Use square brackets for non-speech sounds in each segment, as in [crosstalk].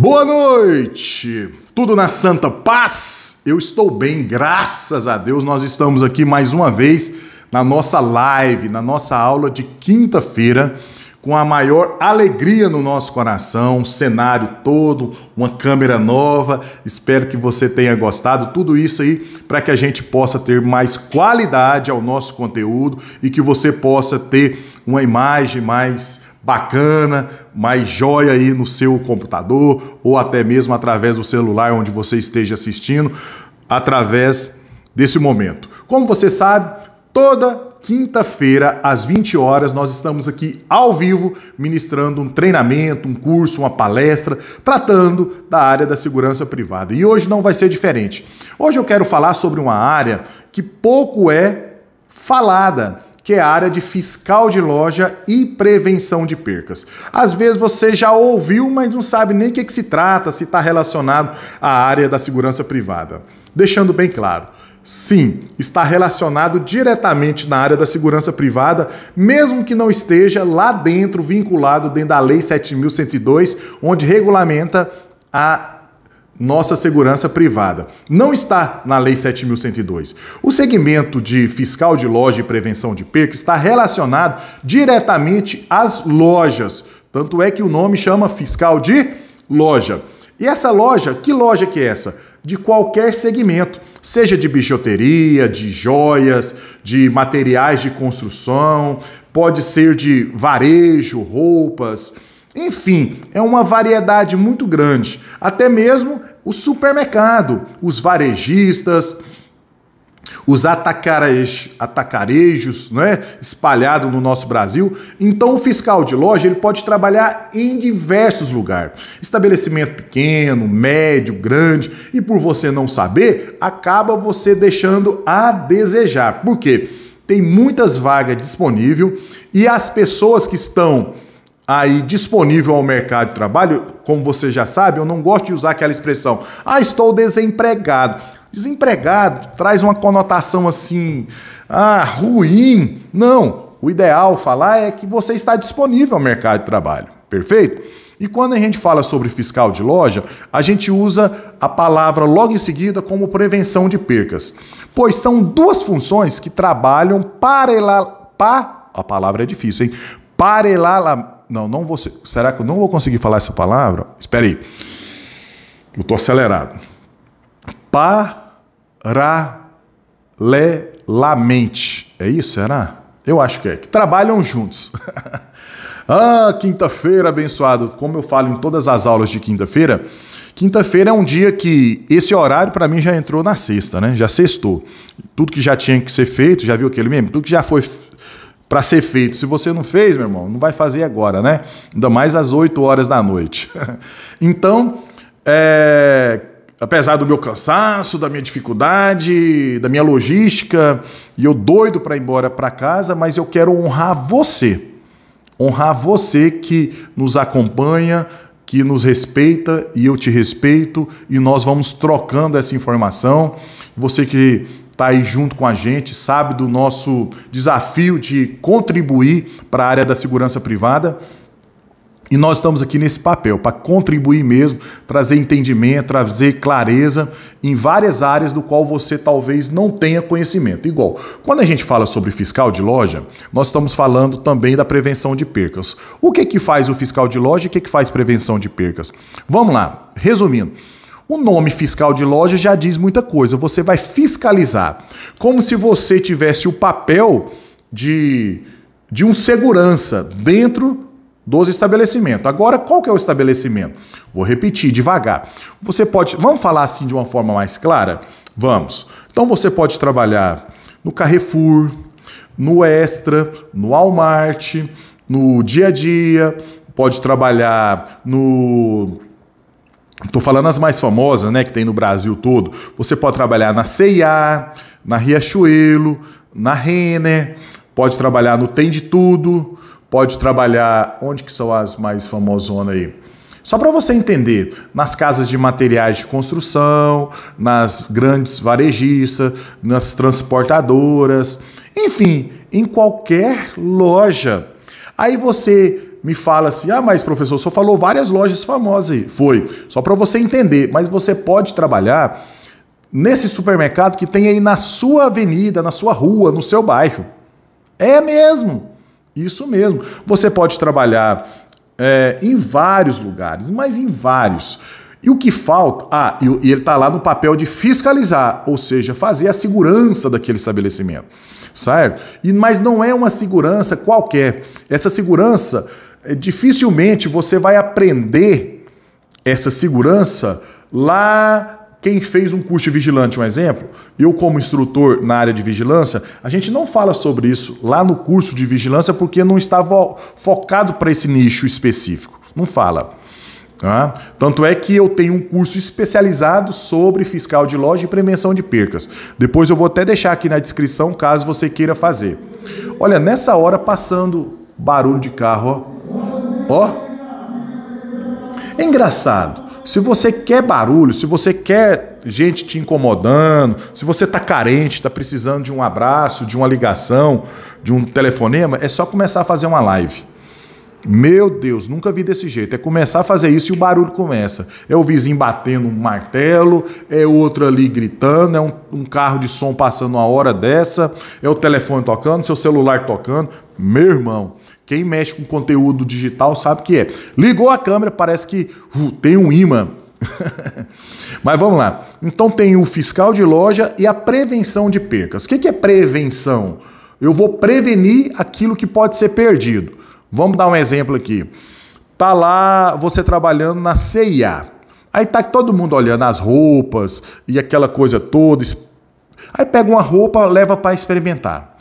Boa noite! Tudo na santa paz? Eu estou bem, graças a Deus. Nós estamos aqui mais uma vez na nossa live, na nossa aula de quinta-feira, com a maior alegria no nosso coração, cenário todo, uma câmera nova. Espero que você tenha gostado. Tudo isso aí para que a gente possa ter mais qualidade ao nosso conteúdo e que você possa ter uma imagem mais bacana, mais joia aí no seu computador ou até mesmo através do celular onde você esteja assistindo, através desse momento. Como você sabe, toda quinta-feira às 20 horas nós estamos aqui ao vivo ministrando um treinamento, um curso, uma palestra tratando da área da segurança privada. E hoje não vai ser diferente. Hoje eu quero falar sobre uma área que pouco é falada, que é a área de fiscal de loja e prevenção de percas. Às vezes você já ouviu, mas não sabe nem o que, que se trata, se está relacionado à área da segurança privada. Deixando bem claro, Sim, está relacionado diretamente na área da segurança privada, mesmo que não esteja lá dentro, vinculado dentro da Lei 7.102, onde regulamenta a nossa segurança privada. Não está na Lei 7.102. O segmento de fiscal de loja e prevenção de perca está relacionado diretamente às lojas. Tanto é que o nome chama fiscal de loja. E essa loja, que loja que é essa? De qualquer segmento, seja de bijuteria, de joias, de materiais de construção, pode ser de varejo, roupas enfim, é uma variedade muito grande. Até mesmo o supermercado, os varejistas, os atacarejos né, espalhados no nosso Brasil. Então, o fiscal de loja ele pode trabalhar em diversos lugares. Estabelecimento pequeno, médio, grande. E por você não saber, acaba você deixando a desejar. Por quê? Tem muitas vagas disponíveis e as pessoas que estão aí disponível ao mercado de trabalho, como você já sabe, eu não gosto de usar aquela expressão, ah, estou desempregado. Desempregado traz uma conotação assim, ah, ruim. Não, o ideal falar é que você está disponível ao mercado de trabalho, perfeito? E quando a gente fala sobre fiscal de loja, a gente usa a palavra logo em seguida como prevenção de percas, pois são duas funções que trabalham para pa, a palavra é difícil, hein? Paralelamente não, não vou. Será que eu não vou conseguir falar essa palavra? Espera aí. Eu estou acelerado. Paralelamente. É isso, será? Eu acho que é. Que trabalham juntos. [laughs] ah, quinta-feira abençoado. Como eu falo em todas as aulas de quinta-feira, Quinta-feira é um dia que esse horário para mim já entrou na sexta, né? Já sextou. Tudo que já tinha que ser feito, já viu aquele mesmo? Tudo que já foi para ser feito. Se você não fez, meu irmão, não vai fazer agora, né? Ainda mais às 8 horas da noite. [laughs] então, é, apesar do meu cansaço, da minha dificuldade, da minha logística, e eu doido para ir embora para casa, mas eu quero honrar você. Honrar você que nos acompanha, que nos respeita e eu te respeito, e nós vamos trocando essa informação. Você que está aí junto com a gente, sabe do nosso desafio de contribuir para a área da segurança privada. E nós estamos aqui nesse papel para contribuir mesmo, trazer entendimento, trazer clareza em várias áreas do qual você talvez não tenha conhecimento. Igual, quando a gente fala sobre fiscal de loja, nós estamos falando também da prevenção de percas. O que que faz o fiscal de loja e o que que faz prevenção de percas? Vamos lá, resumindo. O nome fiscal de loja já diz muita coisa. Você vai fiscalizar. Como se você tivesse o papel de, de um segurança dentro dos estabelecimentos. Agora, qual que é o estabelecimento? Vou repetir devagar. Você pode, vamos falar assim de uma forma mais clara? Vamos. Então você pode trabalhar no Carrefour, no Extra, no Walmart, no dia a dia, pode trabalhar no Estou falando as mais famosas, né, que tem no Brasil todo. Você pode trabalhar na CIA, na Riachuelo, na Renner, pode trabalhar no Tem de Tudo, pode trabalhar onde que são as mais famosas, aí? Só para você entender, nas casas de materiais de construção, nas grandes varejistas, nas transportadoras, enfim, em qualquer loja. Aí você me fala assim: ah, mas professor, só falou várias lojas famosas aí. Foi, só para você entender, mas você pode trabalhar nesse supermercado que tem aí na sua avenida, na sua rua, no seu bairro. É mesmo, isso mesmo. Você pode trabalhar é, em vários lugares, mas em vários. E o que falta? Ah, e ele está lá no papel de fiscalizar, ou seja, fazer a segurança daquele estabelecimento, certo? E, mas não é uma segurança qualquer. Essa segurança eh, dificilmente você vai aprender essa segurança lá quem fez um curso de vigilante, um exemplo, eu como instrutor na área de vigilância, a gente não fala sobre isso lá no curso de vigilância porque não estava focado para esse nicho específico. Não fala. Ah, tanto é que eu tenho um curso especializado sobre fiscal de loja e prevenção de percas. Depois eu vou até deixar aqui na descrição caso você queira fazer. Olha, nessa hora passando barulho de carro, ó. Ó. É engraçado. Se você quer barulho, se você quer gente te incomodando, se você tá carente, tá precisando de um abraço, de uma ligação, de um telefonema, é só começar a fazer uma live. Meu Deus, nunca vi desse jeito. É começar a fazer isso e o barulho começa. É o vizinho batendo um martelo, é outro ali gritando, é um, um carro de som passando uma hora dessa, é o telefone tocando, seu celular tocando. Meu irmão, quem mexe com conteúdo digital sabe que é. Ligou a câmera, parece que uh, tem um imã. [laughs] Mas vamos lá. Então tem o fiscal de loja e a prevenção de percas. O que é prevenção? Eu vou prevenir aquilo que pode ser perdido. Vamos dar um exemplo aqui. Tá lá você trabalhando na CIA. Aí tá todo mundo olhando as roupas e aquela coisa toda. Aí pega uma roupa, leva para experimentar.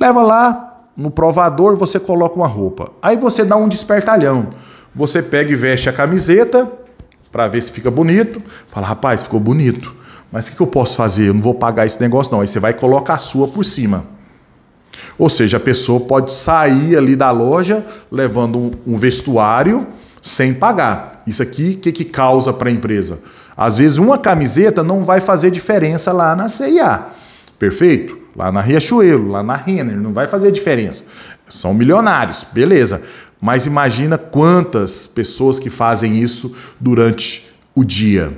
Leva lá, no provador você coloca uma roupa. Aí você dá um despertalhão. Você pega e veste a camiseta para ver se fica bonito. Fala, rapaz, ficou bonito. Mas o que, que eu posso fazer? Eu não vou pagar esse negócio, não. Aí você vai colocar a sua por cima. Ou seja, a pessoa pode sair ali da loja levando um vestuário sem pagar. Isso aqui, o que, que causa para a empresa? Às vezes, uma camiseta não vai fazer diferença lá na CIA. Perfeito? lá na Riachuelo, lá na Renner, não vai fazer diferença. São milionários, beleza. Mas imagina quantas pessoas que fazem isso durante o dia.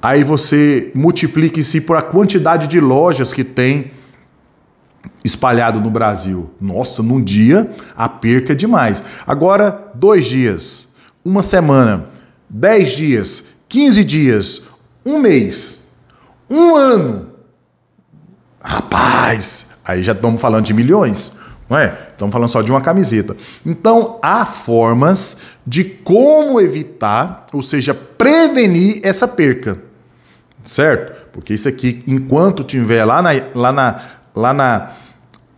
Aí você multiplique-se por a quantidade de lojas que tem espalhado no Brasil. Nossa, num dia a perca é demais. Agora, dois dias, uma semana, dez dias, quinze dias, um mês, um ano Rapaz, aí já estamos falando de milhões, não é? Estamos falando só de uma camiseta. Então, há formas de como evitar, ou seja, prevenir essa perca, certo? Porque isso aqui, enquanto tiver lá na, lá na, lá na,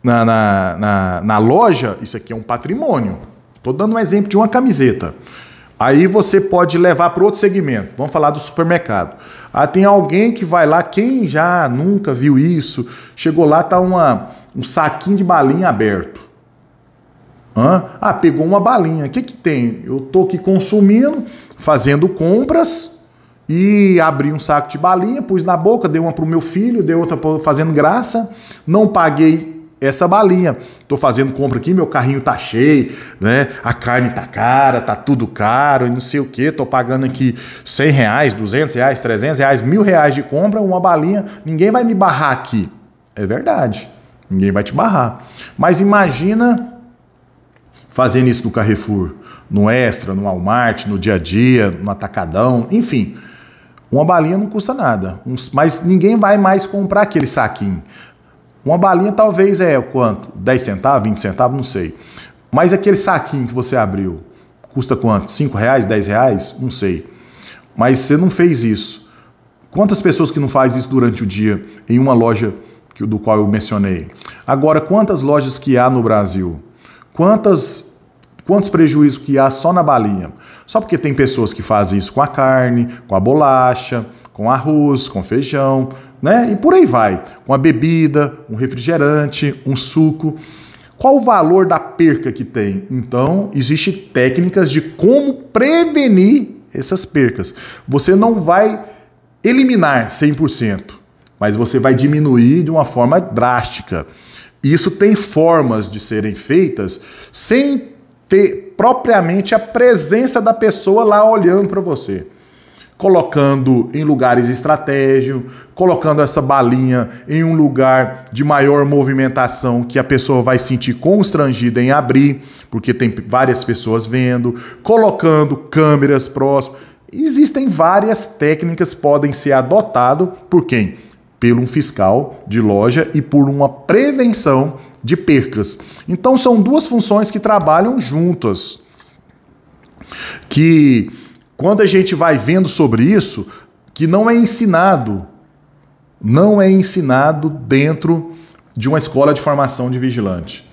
na, na, na, na loja, isso aqui é um patrimônio. Estou dando um exemplo de uma camiseta. Aí você pode levar para outro segmento. Vamos falar do supermercado. Ah, tem alguém que vai lá, quem já nunca viu isso? Chegou lá, tá uma, um saquinho de balinha aberto. Hã? Ah, pegou uma balinha. O que, que tem? Eu tô aqui consumindo, fazendo compras e abri um saco de balinha, pus na boca, dei uma para o meu filho, dei outra fazendo graça. Não paguei essa balinha. Tô fazendo compra aqui, meu carrinho tá cheio, né? A carne tá cara, tá tudo caro e não sei o que. Tô pagando aqui 100 reais, 200 reais, 300 reais, mil reais de compra, uma balinha. Ninguém vai me barrar aqui. É verdade, ninguém vai te barrar. Mas imagina fazendo isso no Carrefour, no Extra, no Walmart, no dia a dia, no Atacadão, enfim. Uma balinha não custa nada, mas ninguém vai mais comprar aquele saquinho. Uma balinha talvez é quanto? 10 centavos, 20 centavos, não sei. Mas aquele saquinho que você abriu, custa quanto? 5 reais, 10 reais? Não sei. Mas você não fez isso. Quantas pessoas que não faz isso durante o dia em uma loja que, do qual eu mencionei? Agora, quantas lojas que há no Brasil? Quantas quantos prejuízos que há só na balinha. Só porque tem pessoas que fazem isso com a carne, com a bolacha, com arroz, com feijão, né? E por aí vai. Uma bebida, um refrigerante, um suco. Qual o valor da perca que tem? Então, existem técnicas de como prevenir essas percas. Você não vai eliminar 100%, mas você vai diminuir de uma forma drástica. Isso tem formas de serem feitas sem ter propriamente a presença da pessoa lá olhando para você colocando em lugares estratégicos, colocando essa balinha em um lugar de maior movimentação que a pessoa vai sentir constrangida em abrir, porque tem várias pessoas vendo, colocando câmeras próximas. Existem várias técnicas que podem ser adotadas por quem? Pelo um fiscal de loja e por uma prevenção de percas. Então são duas funções que trabalham juntas. Que quando a gente vai vendo sobre isso, que não é ensinado, não é ensinado dentro de uma escola de formação de vigilante.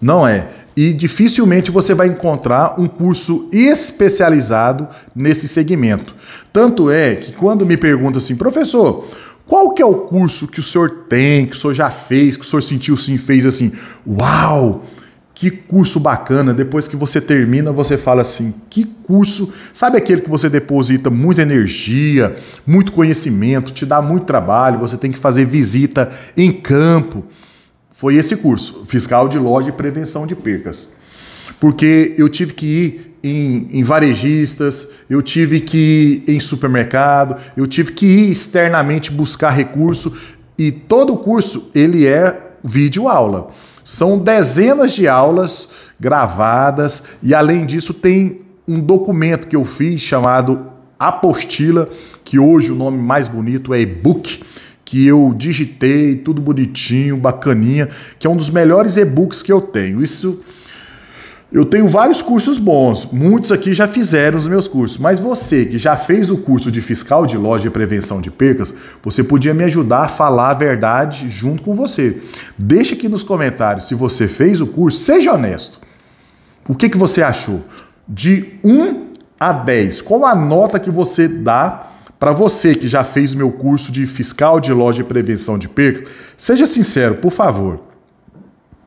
Não é. E dificilmente você vai encontrar um curso especializado nesse segmento. Tanto é que quando me perguntam assim, professor, qual que é o curso que o senhor tem, que o senhor já fez, que o senhor sentiu sim, fez assim, uau, que curso bacana. Depois que você termina, você fala assim: que curso. Sabe aquele que você deposita muita energia, muito conhecimento, te dá muito trabalho, você tem que fazer visita em campo? Foi esse curso, Fiscal de Loja e Prevenção de Percas. Porque eu tive que ir em, em varejistas, eu tive que ir em supermercado, eu tive que ir externamente buscar recurso e todo o curso ele é vídeo aula. São dezenas de aulas gravadas e além disso tem um documento que eu fiz chamado apostila, que hoje o nome mais bonito é e-book, que eu digitei, tudo bonitinho, bacaninha, que é um dos melhores e-books que eu tenho. Isso eu tenho vários cursos bons, muitos aqui já fizeram os meus cursos, mas você que já fez o curso de fiscal de loja e prevenção de percas, você podia me ajudar a falar a verdade junto com você. Deixa aqui nos comentários se você fez o curso, seja honesto. O que, que você achou? De 1 a 10, qual a nota que você dá para você que já fez o meu curso de fiscal de loja e prevenção de percas? Seja sincero, por favor.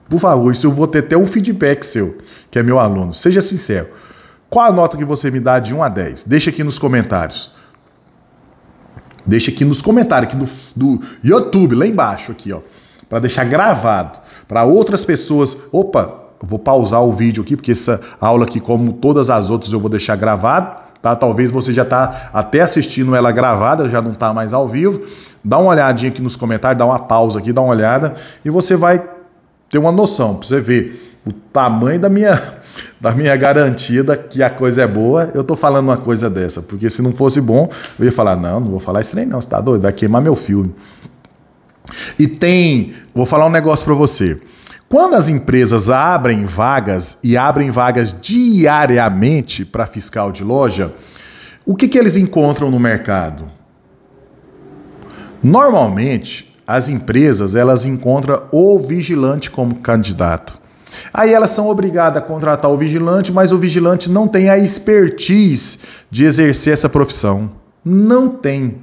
Por favor, isso eu vou ter até um feedback seu, que é meu aluno. Seja sincero. Qual a nota que você me dá de 1 a 10? Deixa aqui nos comentários. Deixa aqui nos comentários aqui do, do YouTube, lá embaixo aqui, ó, para deixar gravado para outras pessoas. Opa, vou pausar o vídeo aqui porque essa aula aqui, como todas as outras, eu vou deixar gravado. Tá? Talvez você já está até assistindo ela gravada, já não está mais ao vivo. Dá uma olhadinha aqui nos comentários, dá uma pausa aqui, dá uma olhada e você vai ter uma noção, para você ver o tamanho da minha, [laughs] da minha garantia da que a coisa é boa, eu tô falando uma coisa dessa. Porque se não fosse bom, eu ia falar, não, não vou falar isso nem não, você tá doido, vai queimar meu filme. E tem, vou falar um negócio para você. Quando as empresas abrem vagas e abrem vagas diariamente para fiscal de loja, o que, que eles encontram no mercado? Normalmente, as empresas elas encontram o vigilante como candidato. Aí elas são obrigadas a contratar o vigilante, mas o vigilante não tem a expertise de exercer essa profissão. Não tem.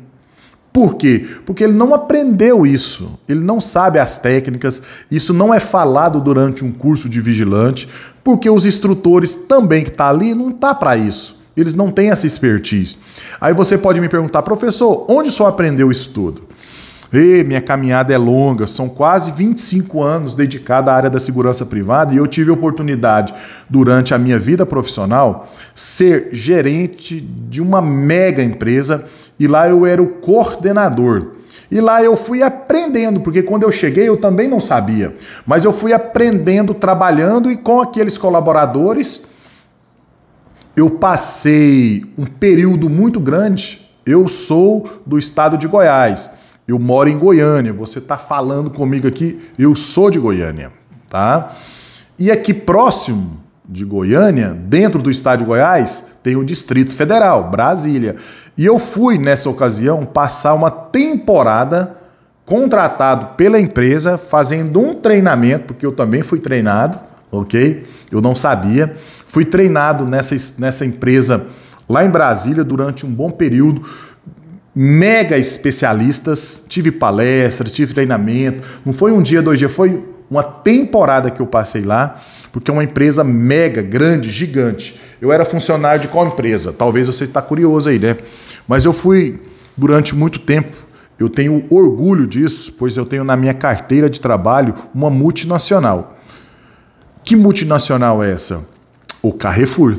Por quê? Porque ele não aprendeu isso, ele não sabe as técnicas, isso não é falado durante um curso de vigilante, porque os instrutores também que estão tá ali não tá para isso. Eles não têm essa expertise. Aí você pode me perguntar, professor, onde só aprendeu isso tudo? E minha caminhada é longa, são quase 25 anos dedicada à área da segurança privada e eu tive a oportunidade, durante a minha vida profissional, ser gerente de uma mega empresa e lá eu era o coordenador. E lá eu fui aprendendo, porque quando eu cheguei eu também não sabia, mas eu fui aprendendo, trabalhando e com aqueles colaboradores. Eu passei um período muito grande. Eu sou do estado de Goiás. Eu moro em Goiânia, você está falando comigo aqui, eu sou de Goiânia, tá? E aqui próximo de Goiânia, dentro do estado de Goiás, tem o Distrito Federal, Brasília. E eu fui nessa ocasião passar uma temporada contratado pela empresa, fazendo um treinamento, porque eu também fui treinado, ok? Eu não sabia. Fui treinado nessa, nessa empresa lá em Brasília durante um bom período mega especialistas, tive palestras, tive treinamento. Não foi um dia, dois dias, foi uma temporada que eu passei lá, porque é uma empresa mega, grande, gigante. Eu era funcionário de qual empresa? Talvez você está curioso aí, né? Mas eu fui durante muito tempo. Eu tenho orgulho disso, pois eu tenho na minha carteira de trabalho uma multinacional. Que multinacional é essa? O Carrefour.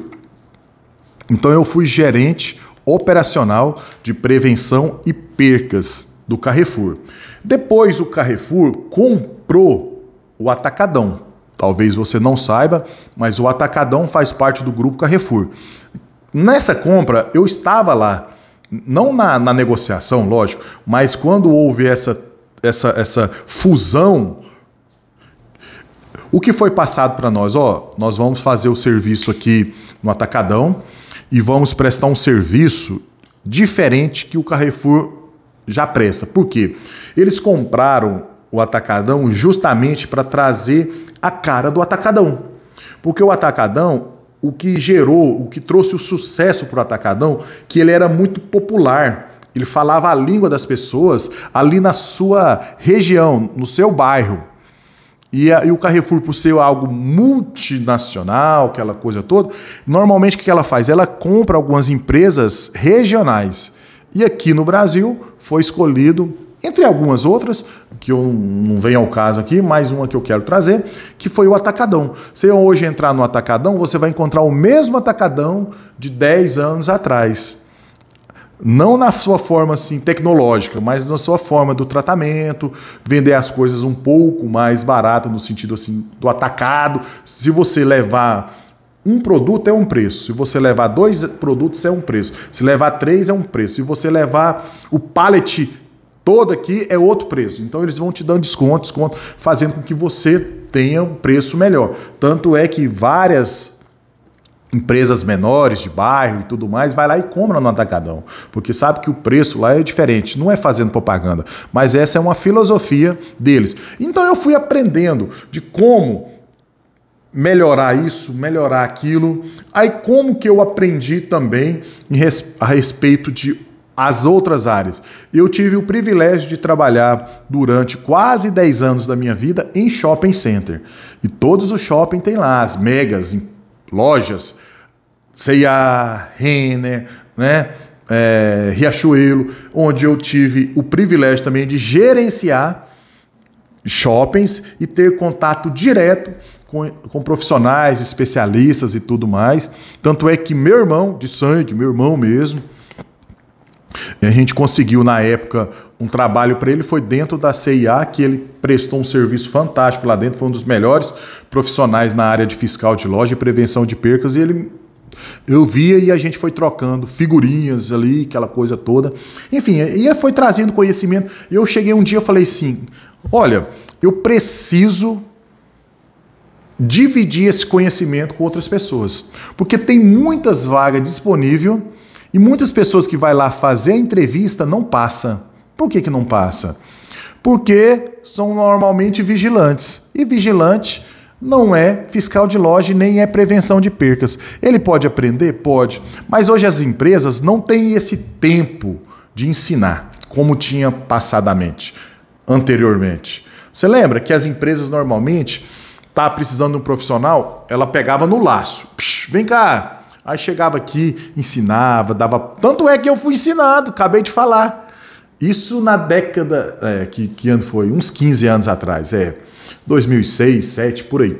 Então eu fui gerente operacional de prevenção e percas do Carrefour. Depois o Carrefour comprou o Atacadão. Talvez você não saiba, mas o Atacadão faz parte do grupo Carrefour. Nessa compra eu estava lá, não na, na negociação, lógico, mas quando houve essa, essa, essa fusão, o que foi passado para nós? Ó, nós vamos fazer o serviço aqui no Atacadão e vamos prestar um serviço diferente que o Carrefour já presta. Por quê? Eles compraram o Atacadão justamente para trazer a cara do Atacadão. Porque o Atacadão, o que gerou, o que trouxe o sucesso para o Atacadão, que ele era muito popular. Ele falava a língua das pessoas ali na sua região, no seu bairro. E, a, e, o Carrefour, por ser algo multinacional, aquela coisa toda, normalmente o que ela faz? Ela compra algumas empresas regionais. E aqui no Brasil foi escolhido, entre algumas outras, que eu não venho ao caso aqui, mais uma que eu quero trazer, que foi o Atacadão. Se eu hoje entrar no Atacadão, você vai encontrar o mesmo Atacadão de 10 anos atrás não na sua forma assim tecnológica, mas na sua forma do tratamento, vender as coisas um pouco mais barato no sentido assim do atacado. Se você levar um produto é um preço. Se você levar dois produtos é um preço. Se levar três é um preço. Se você levar o pallet todo aqui é outro preço. Então eles vão te dando desconto, desconto, fazendo com que você tenha um preço melhor. Tanto é que várias empresas menores de bairro e tudo mais, vai lá e compra no atacadão, porque sabe que o preço lá é diferente, não é fazendo propaganda, mas essa é uma filosofia deles. Então eu fui aprendendo de como melhorar isso, melhorar aquilo. Aí como que eu aprendi também a respeito de as outras áreas. Eu tive o privilégio de trabalhar durante quase 10 anos da minha vida em shopping center. E todos os shopping tem lá as megas empresas lojas, C&A, Renner, né? É, Riachuelo, onde eu tive o privilégio também de gerenciar shoppings e ter contato direto com, com, profissionais, especialistas e tudo mais. Tanto é que meu irmão de sangue, meu irmão mesmo, a gente conseguiu na época um trabalho para ele foi dentro da CIA, que ele prestou um serviço fantástico lá dentro, foi um dos melhores profissionais na área de fiscal de loja e prevenção de percas, e ele eu via e a gente foi trocando figurinhas ali, aquela coisa toda. Enfim, e foi trazendo conhecimento. E eu cheguei um dia e falei assim: "Olha, eu preciso dividir esse conhecimento com outras pessoas, porque tem muitas vagas disponível e muitas pessoas que vai lá fazer a entrevista não passa. Por que, que não passa? Porque são normalmente vigilantes. E vigilante não é fiscal de loja nem é prevenção de percas. Ele pode aprender? Pode. Mas hoje as empresas não têm esse tempo de ensinar como tinha passadamente, anteriormente. Você lembra que as empresas normalmente tá precisando de um profissional, ela pegava no laço. Psh, vem cá. Aí chegava aqui, ensinava, dava. Tanto é que eu fui ensinado, acabei de falar. Isso na década. É, que, que ano foi? Uns 15 anos atrás, é. 2006, 2007, por aí.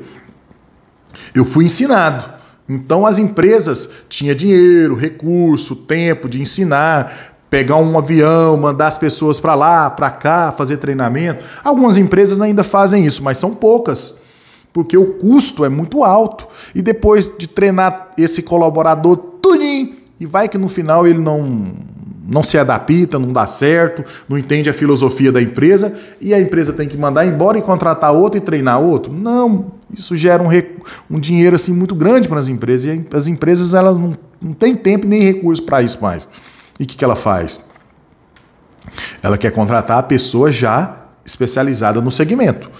Eu fui ensinado. Então as empresas tinham dinheiro, recurso, tempo de ensinar, pegar um avião, mandar as pessoas para lá, para cá, fazer treinamento. Algumas empresas ainda fazem isso, mas são poucas, porque o custo é muito alto. E depois de treinar esse colaborador tudinho, e vai que no final ele não não se adapta, não dá certo, não entende a filosofia da empresa e a empresa tem que mandar embora e contratar outro e treinar outro? Não, isso gera um, um dinheiro assim muito grande para as empresas e as empresas elas não, não têm tempo nem recurso para isso mais. E o que, que ela faz? Ela quer contratar a pessoa já especializada no segmento.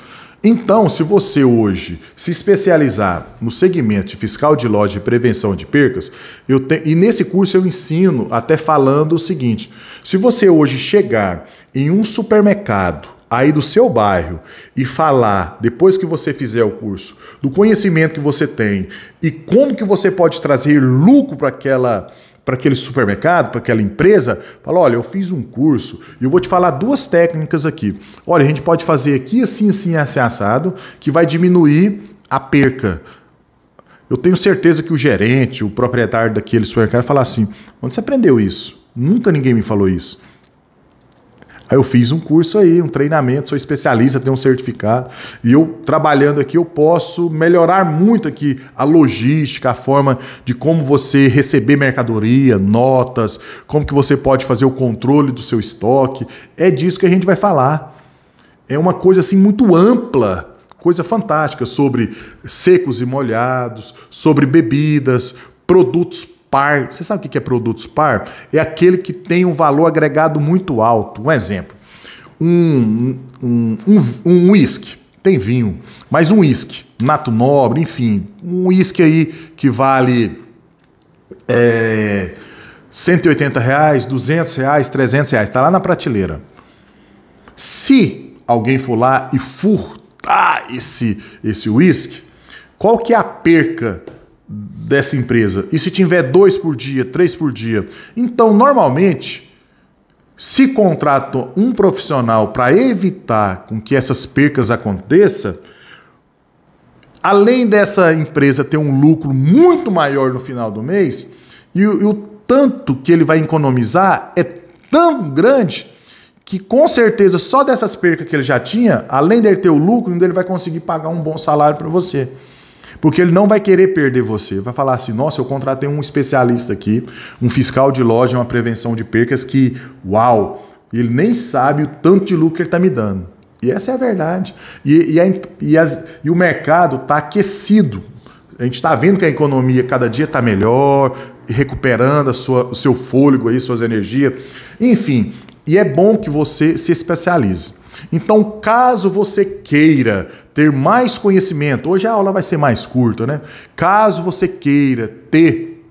Então, se você hoje se especializar no segmento de fiscal de loja e prevenção de percas, eu te... e nesse curso eu ensino até falando o seguinte: se você hoje chegar em um supermercado aí do seu bairro e falar, depois que você fizer o curso, do conhecimento que você tem e como que você pode trazer lucro para aquela para aquele supermercado, para aquela empresa, fala: olha, eu fiz um curso e eu vou te falar duas técnicas aqui. Olha, a gente pode fazer aqui assim, assim, assim, assado, que vai diminuir a perca. Eu tenho certeza que o gerente, o proprietário daquele supermercado, vai falar assim: onde você aprendeu isso? Nunca ninguém me falou isso. Aí eu fiz um curso aí, um treinamento, sou especialista, tenho um certificado. E eu, trabalhando aqui, eu posso melhorar muito aqui a logística, a forma de como você receber mercadoria, notas, como que você pode fazer o controle do seu estoque. É disso que a gente vai falar. É uma coisa assim muito ampla, coisa fantástica sobre secos e molhados, sobre bebidas, produtos par. Você sabe o que é produtos par? É aquele que tem um valor agregado muito alto. Um exemplo: um uísque. Um, um, um whisky. tem vinho, mas um uísque, nato nobre, enfim, um uísque aí que vale é, 180 reais, 200 reais, 300 reais, está lá na prateleira. Se alguém for lá e furtar esse esse uísque, qual que é a perca dessa empresa. E se tiver dois por dia, três por dia? Então, normalmente, se contrata um profissional para evitar com que essas percas aconteçam, além dessa empresa ter um lucro muito maior no final do mês, e o, e o tanto que ele vai economizar é tão grande que com certeza só dessas percas que ele já tinha, além de ter o lucro, ainda ele vai conseguir pagar um bom salário para você. Porque ele não vai querer perder você. Vai falar assim: nossa, eu contratei um especialista aqui, um fiscal de loja, uma prevenção de percas, que, uau, ele nem sabe o tanto de lucro que ele está me dando. E essa é a verdade. E, e, a, e, as, e o mercado está aquecido. A gente está vendo que a economia cada dia está melhor, recuperando a sua, o seu fôlego aí, suas energias. Enfim, e é bom que você se especialize. Então, caso você queira ter mais conhecimento, hoje a aula vai ser mais curta, né? Caso você queira ter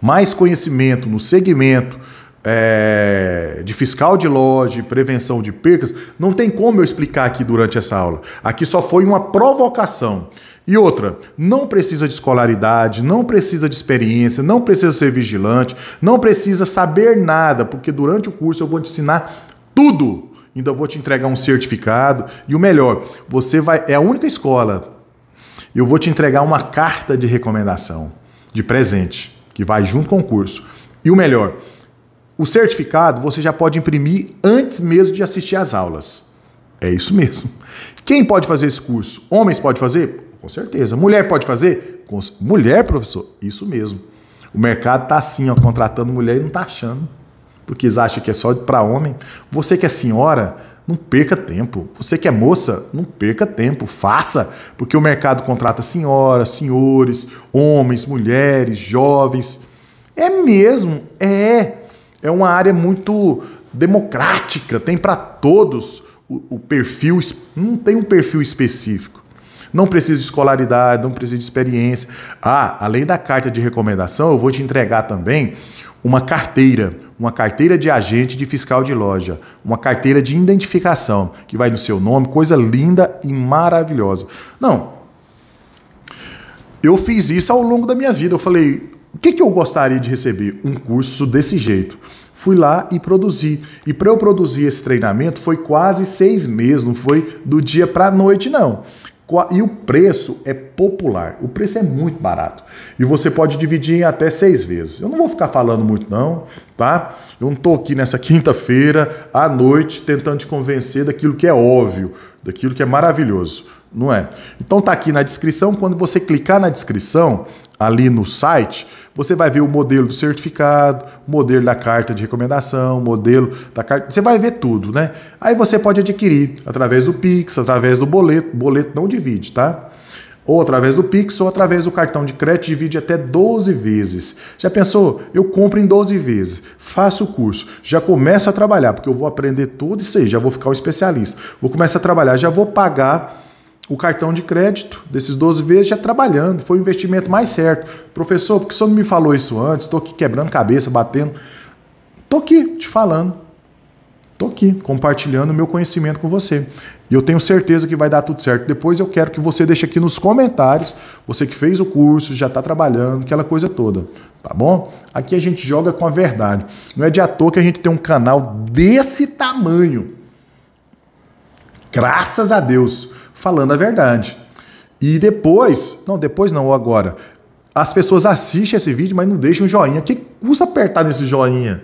mais conhecimento no segmento é, de fiscal de loja, prevenção de percas, não tem como eu explicar aqui durante essa aula. Aqui só foi uma provocação. E outra, não precisa de escolaridade, não precisa de experiência, não precisa ser vigilante, não precisa saber nada, porque durante o curso eu vou te ensinar tudo ainda vou te entregar um certificado. E o melhor, você vai. É a única escola. Eu vou te entregar uma carta de recomendação, de presente, que vai junto com o curso. E o melhor, o certificado você já pode imprimir antes mesmo de assistir às aulas. É isso mesmo. Quem pode fazer esse curso? Homens pode fazer? Com certeza. Mulher pode fazer? Com... Mulher, professor? Isso mesmo. O mercado está assim, ó, contratando mulher e não está achando porque eles acham que é só para homem. Você que é senhora, não perca tempo. Você que é moça, não perca tempo, faça, porque o mercado contrata senhoras, senhores, homens, mulheres, jovens. É mesmo, é. É uma área muito democrática, tem para todos o, o, perfil, não tem um perfil específico. Não precisa de escolaridade, não precisa de experiência. Ah, além da carta de recomendação, eu vou te entregar também uma carteira uma carteira de agente de fiscal de loja, uma carteira de identificação que vai no seu nome, coisa linda e maravilhosa. Não. Eu fiz isso ao longo da minha vida. Eu falei, o que, que eu gostaria de receber? Um curso desse jeito. Fui lá e produzi. E para eu produzir esse treinamento foi quase seis meses, não foi do dia para a noite, não. E o preço é popular. O preço é muito barato. E você pode dividir em até seis vezes. Eu não vou ficar falando muito, não, tá? Eu não estou aqui nessa [laughs] quinta-feira à noite tentando te convencer daquilo que é óbvio, daquilo que é maravilhoso, não é? Então tá aqui na descrição. Quando você clicar na descrição, ali no site, você vai ver o modelo do certificado, modelo da carta de recomendação, modelo da carta. Você vai ver tudo, né? Aí você pode adquirir através do Pix, através do boleto. Boleto não divide, tá? ou através do Pix ou através do cartão de crédito, divide até 12 vezes. Já pensou? Eu compro em 12 vezes, faço o curso, já começo a trabalhar, porque eu vou aprender tudo isso aí, já vou ficar um especialista. Vou começar a trabalhar, já vou pagar o cartão de crédito desses 12 vezes já trabalhando. Foi o investimento mais certo. Professor, por que o senhor não me falou isso antes? Estou aqui quebrando cabeça, batendo. Estou aqui te falando. Estou aqui compartilhando o meu conhecimento com você. E eu tenho certeza que vai dar tudo certo. Depois eu quero que você deixe aqui nos comentários, você que fez o curso, já está trabalhando, aquela coisa toda. Tá bom? Aqui a gente joga com a verdade. Não é de à toa que a gente tem um canal desse tamanho. Graças a Deus falando a verdade. E depois, não, depois não, ou agora, as pessoas assistem esse vídeo, mas não deixam o joinha. Que custa apertar nesse joinha?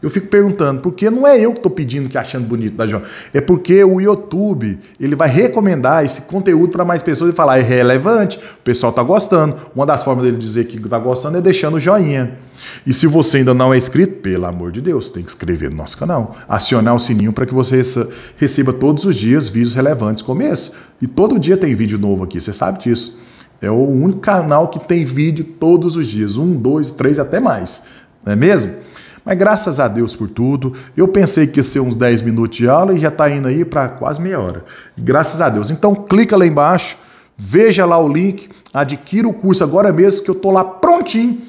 Eu fico perguntando, porque não é eu que estou pedindo que é achando bonito da tá, João? É porque o YouTube ele vai recomendar esse conteúdo para mais pessoas e falar é relevante, o pessoal está gostando. Uma das formas dele dizer que está gostando é deixando o joinha. E se você ainda não é inscrito, pelo amor de Deus, tem que inscrever no nosso canal, acionar o sininho para que você receba todos os dias vídeos relevantes como esse. E todo dia tem vídeo novo aqui, você sabe disso. É o único canal que tem vídeo todos os dias, um, dois, três, até mais, não é mesmo? Mas graças a Deus por tudo. Eu pensei que ia ser uns 10 minutos de aula e já está indo aí para quase meia hora. Graças a Deus. Então clica lá embaixo, veja lá o link, adquira o curso agora mesmo que eu estou lá prontinho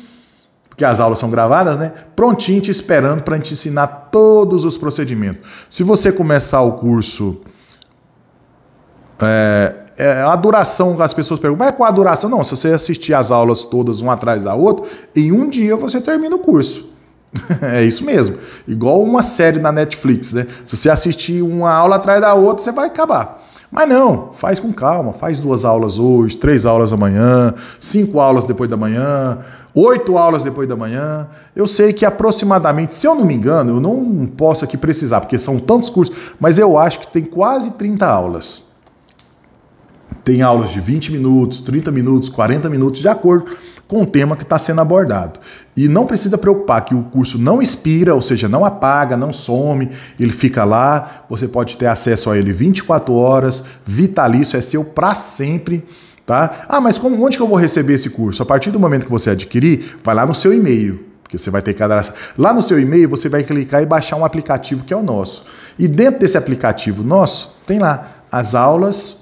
que as aulas são gravadas, né? Prontinho te esperando para te ensinar todos os procedimentos. Se você começar o curso, é, é, a duração, as pessoas perguntam, mas qual a duração? Não, se você assistir as aulas todas um atrás da outra, em um dia você termina o curso. [laughs] é isso mesmo. Igual uma série na Netflix, né? Se você assistir uma aula atrás da outra, você vai acabar. Mas não, faz com calma, faz duas aulas hoje, três aulas amanhã, cinco aulas depois da manhã, oito aulas depois da manhã. Eu sei que aproximadamente, se eu não me engano, eu não posso aqui precisar, porque são tantos cursos, mas eu acho que tem quase 30 aulas. Tem aulas de 20 minutos, 30 minutos, 40 minutos, de acordo com o tema que está sendo abordado. E não precisa preocupar que o curso não expira, ou seja, não apaga, não some, ele fica lá, você pode ter acesso a ele 24 horas, vitalício, é seu para sempre. Tá? Ah, mas como, onde que eu vou receber esse curso? A partir do momento que você adquirir, vai lá no seu e-mail, porque você vai ter que cadastrar. Lá no seu e-mail, você vai clicar e baixar um aplicativo que é o nosso. E dentro desse aplicativo nosso, tem lá as aulas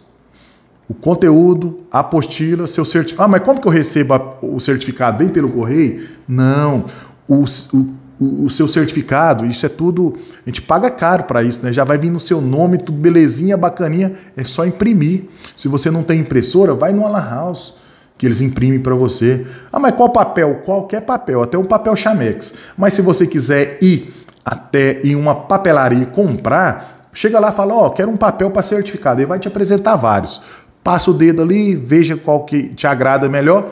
o conteúdo, a apostila, seu certificado. Ah, mas como que eu recebo o certificado? Vem pelo correio? Não. O, o, o, seu certificado, isso é tudo. A gente paga caro para isso, né? Já vai vir no seu nome, tudo belezinha, bacaninha. É só imprimir. Se você não tem impressora, vai no Ala House. Que eles imprimem para você. Ah, mas qual papel? Qualquer papel, até um papel Chamex. Mas se você quiser ir até em uma papelaria comprar, chega lá e fala: Ó, oh, quero um papel para certificado. Ele vai te apresentar vários passa o dedo ali, veja qual que te agrada melhor,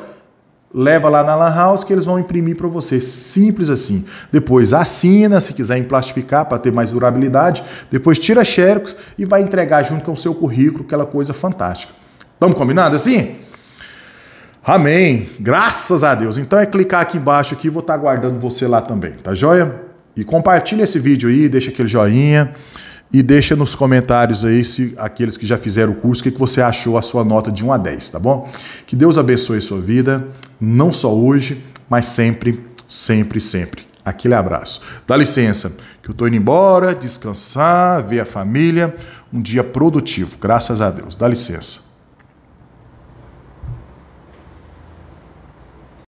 leva lá na Lan House que eles vão imprimir para você. Simples assim. Depois assina, se quiser emplastificar para ter mais durabilidade. Depois tira xerox e vai entregar junto com o seu currículo, aquela coisa fantástica. Estamos combinados assim? Amém. Graças a Deus. Então é clicar aqui embaixo aqui, vou estar tá aguardando você lá também, tá joia? E compartilha esse vídeo aí, deixa aquele joinha e deixa nos comentários aí se aqueles que já fizeram o curso, o que, que você achou a sua nota de 1 a 10, tá bom? Que Deus abençoe sua vida, não só hoje, mas sempre, sempre, sempre. Aquele abraço. Dá licença, que eu tô indo embora, descansar, ver a família, um dia produtivo, graças a Deus. Dá licença.